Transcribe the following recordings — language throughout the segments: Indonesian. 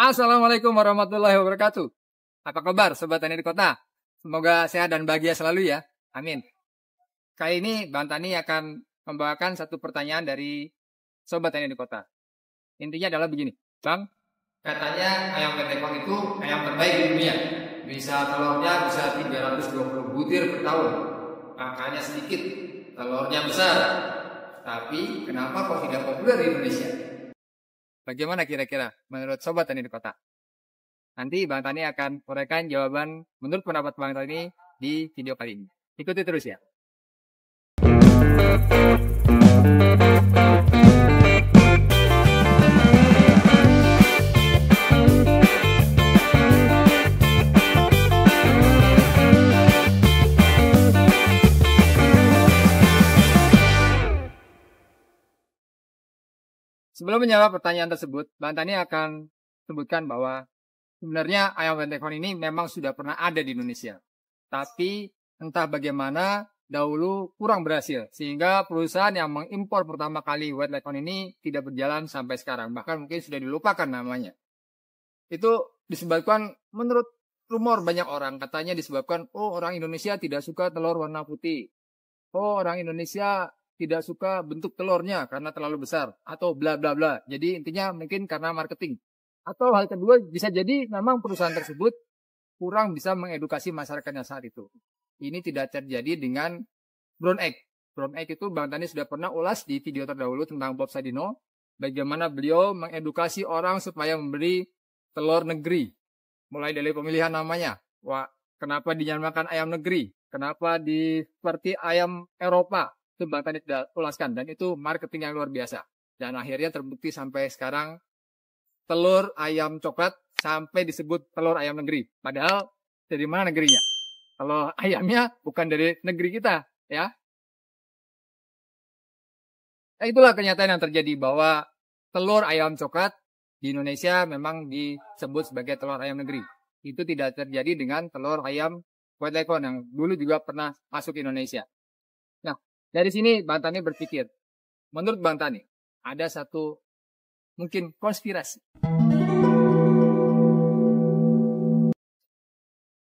Assalamualaikum warahmatullahi wabarakatuh. Apa kabar sobat tani di kota? Semoga sehat dan bahagia selalu ya. Amin. Kali ini Bang Tani akan membawakan satu pertanyaan dari sobat tani di kota. Intinya adalah begini, Bang. Katanya ayam petekong itu ayam terbaik di dunia. Bisa telurnya bisa 320 butir per tahun. Makanya sedikit, telurnya besar. Tapi kenapa kok tidak populer di Indonesia? Bagaimana kira-kira menurut Sobat Tani di Kota? Nanti Bang Tani akan uraikan jawaban menurut pendapat Bang Tani di video kali ini. Ikuti terus ya. Sebelum menjawab pertanyaan tersebut, Bantani akan sebutkan bahwa sebenarnya ayam bentekon ini memang sudah pernah ada di Indonesia. Tapi entah bagaimana dahulu kurang berhasil sehingga perusahaan yang mengimpor pertama kali white leghorn ini tidak berjalan sampai sekarang bahkan mungkin sudah dilupakan namanya itu disebabkan menurut rumor banyak orang katanya disebabkan oh orang Indonesia tidak suka telur warna putih oh orang Indonesia tidak suka bentuk telurnya karena terlalu besar atau bla bla bla. Jadi intinya mungkin karena marketing. Atau hal kedua bisa jadi memang perusahaan tersebut kurang bisa mengedukasi masyarakatnya saat itu. Ini tidak terjadi dengan brown egg. Brown egg itu Bang Tani sudah pernah ulas di video terdahulu tentang Bob Sadino. Bagaimana beliau mengedukasi orang supaya memberi telur negeri. Mulai dari pemilihan namanya. Wah, kenapa dinamakan ayam negeri? Kenapa di seperti ayam Eropa? itu Bang Tanit ulaskan dan itu marketing yang luar biasa dan akhirnya terbukti sampai sekarang telur ayam coklat sampai disebut telur ayam negeri padahal dari mana negerinya kalau ayamnya bukan dari negeri kita ya nah, itulah kenyataan yang terjadi bahwa telur ayam coklat di Indonesia memang disebut sebagai telur ayam negeri itu tidak terjadi dengan telur ayam White Leghorn yang dulu juga pernah masuk ke Indonesia. Dari sini Bang Tani berpikir, menurut Bang Tani, ada satu mungkin konspirasi.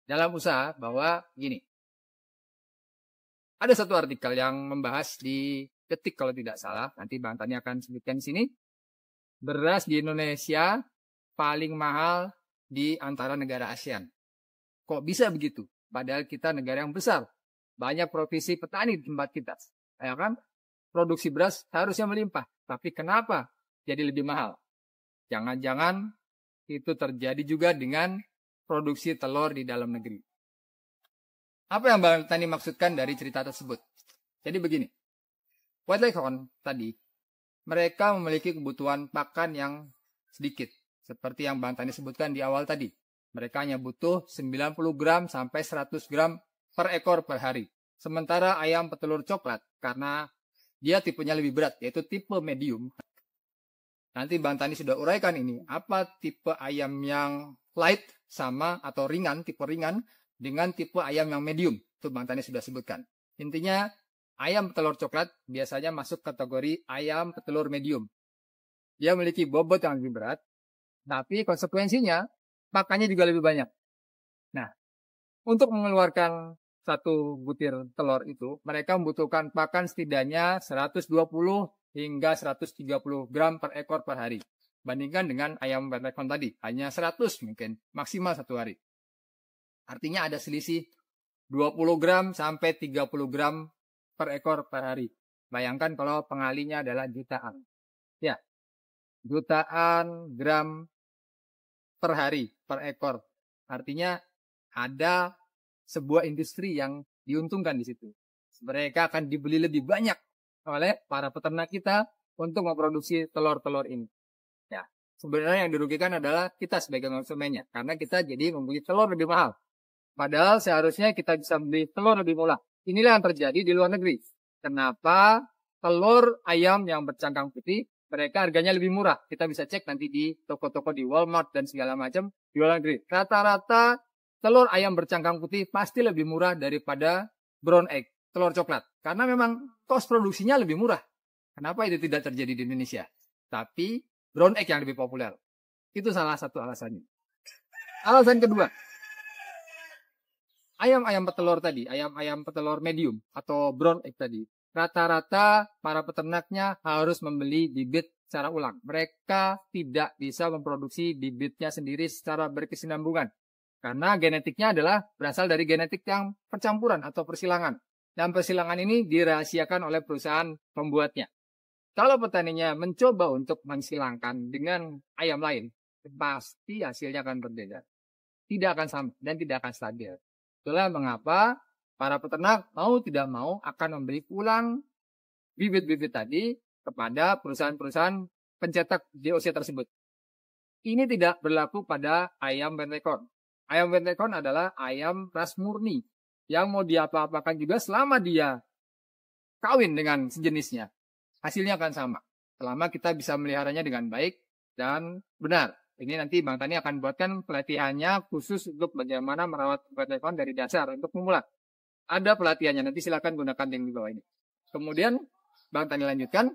Dalam usaha bahwa gini, ada satu artikel yang membahas di detik kalau tidak salah, nanti Bang Tani akan sebutkan di sini, beras di Indonesia paling mahal di antara negara ASEAN. Kok bisa begitu? Padahal kita negara yang besar. Banyak provinsi petani di tempat kita ya kan? Produksi beras harusnya melimpah, tapi kenapa jadi lebih mahal? Jangan-jangan itu terjadi juga dengan produksi telur di dalam negeri. Apa yang Bang Tani maksudkan dari cerita tersebut? Jadi begini, White Leghorn tadi, mereka memiliki kebutuhan pakan yang sedikit. Seperti yang Bang Tani sebutkan di awal tadi. Mereka hanya butuh 90 gram sampai 100 gram per ekor per hari. Sementara ayam petelur coklat karena dia tipenya lebih berat yaitu tipe medium. Nanti Bang Tani sudah uraikan ini apa tipe ayam yang light sama atau ringan tipe ringan dengan tipe ayam yang medium. Itu Bang Tani sudah sebutkan. Intinya ayam petelur coklat biasanya masuk kategori ayam petelur medium. Dia memiliki bobot yang lebih berat, tapi konsekuensinya pakannya juga lebih banyak. Nah, untuk mengeluarkan satu butir telur itu, mereka membutuhkan pakan setidaknya 120 hingga 130 gram per ekor per hari. Bandingkan dengan ayam betekon tadi, hanya 100 mungkin, maksimal satu hari. Artinya ada selisih 20 gram sampai 30 gram per ekor per hari. Bayangkan kalau pengalinya adalah jutaan. Ya, jutaan gram per hari per ekor. Artinya ada sebuah industri yang diuntungkan di situ. Mereka akan dibeli lebih banyak oleh para peternak kita untuk memproduksi telur-telur ini. Ya, sebenarnya yang dirugikan adalah kita sebagai konsumennya karena kita jadi membeli telur lebih mahal. Padahal seharusnya kita bisa beli telur lebih murah. Inilah yang terjadi di luar negeri. Kenapa telur ayam yang bercangkang putih mereka harganya lebih murah. Kita bisa cek nanti di toko-toko di Walmart dan segala macam di luar negeri. Rata-rata telur ayam bercangkang putih pasti lebih murah daripada brown egg, telur coklat. Karena memang kos produksinya lebih murah. Kenapa itu tidak terjadi di Indonesia? Tapi brown egg yang lebih populer. Itu salah satu alasannya. Alasan kedua, ayam-ayam petelur tadi, ayam-ayam petelur medium atau brown egg tadi, rata-rata para peternaknya harus membeli bibit secara ulang. Mereka tidak bisa memproduksi bibitnya sendiri secara berkesinambungan. Karena genetiknya adalah berasal dari genetik yang percampuran atau persilangan. Dan persilangan ini dirahasiakan oleh perusahaan pembuatnya. Kalau petaninya mencoba untuk mensilangkan dengan ayam lain, pasti hasilnya akan berbeda. Tidak akan sama dan tidak akan stabil. Itulah mengapa para peternak mau tidak mau akan memberi pulang bibit-bibit tadi kepada perusahaan-perusahaan pencetak DOC tersebut. Ini tidak berlaku pada ayam bandrekor Ayam Bentekon adalah ayam ras murni yang mau diapa-apakan juga selama dia kawin dengan sejenisnya. Hasilnya akan sama. Selama kita bisa meliharanya dengan baik dan benar. Ini nanti Bang Tani akan buatkan pelatihannya khusus untuk bagaimana merawat Bentekon dari dasar untuk pemula. Ada pelatihannya, nanti silakan gunakan link di bawah ini. Kemudian Bang Tani lanjutkan.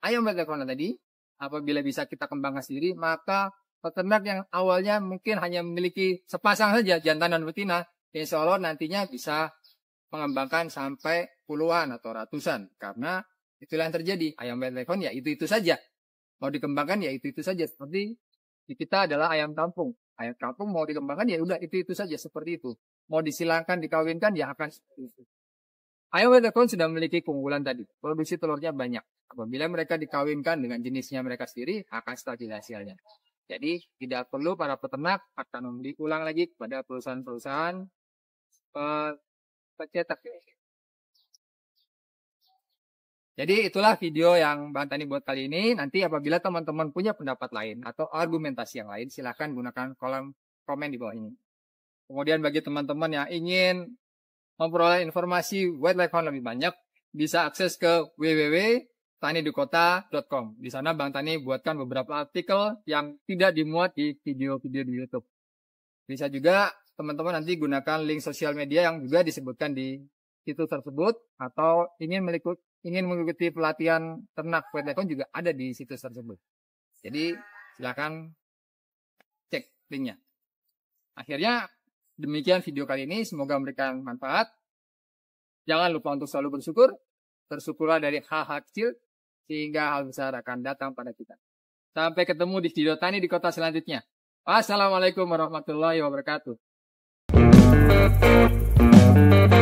Ayam Bentekon tadi, apabila bisa kita kembangkan sendiri, maka Peternak yang awalnya mungkin hanya memiliki sepasang saja jantan dan betina, insya Allah nantinya bisa mengembangkan sampai puluhan atau ratusan. Karena itulah yang terjadi. Ayam white ya itu-itu saja. Mau dikembangkan ya itu-itu saja. Seperti di kita adalah ayam kampung. Ayam kampung mau dikembangkan ya udah itu-itu saja seperti itu. Mau disilangkan, dikawinkan ya akan seperti itu. Ayam white sudah memiliki keunggulan tadi. Produksi telurnya banyak. Apabila mereka dikawinkan dengan jenisnya mereka sendiri, akan stabil hasilnya. Jadi tidak perlu para peternak akan membeli ulang lagi kepada perusahaan-perusahaan eh, pencetak. Jadi itulah video yang Bang Tani buat kali ini. Nanti apabila teman-teman punya pendapat lain atau argumentasi yang lain, silahkan gunakan kolom komen di bawah ini. Kemudian bagi teman-teman yang ingin memperoleh informasi wildlife Fund lebih banyak, bisa akses ke www tanidukota.com. Di sana Bang Tani buatkan beberapa artikel yang tidak dimuat di video-video di YouTube. Bisa juga teman-teman nanti gunakan link sosial media yang juga disebutkan di situs tersebut atau ingin mengikuti ingin mengikuti pelatihan ternak peternak juga ada di situs tersebut. Jadi silakan cek linknya. Akhirnya demikian video kali ini semoga memberikan manfaat. Jangan lupa untuk selalu bersyukur bersyukurlah dari hal-hal kecil sehingga hal besar akan datang pada kita. Sampai ketemu di Studio Tani di kota selanjutnya. Wassalamualaikum warahmatullahi wabarakatuh.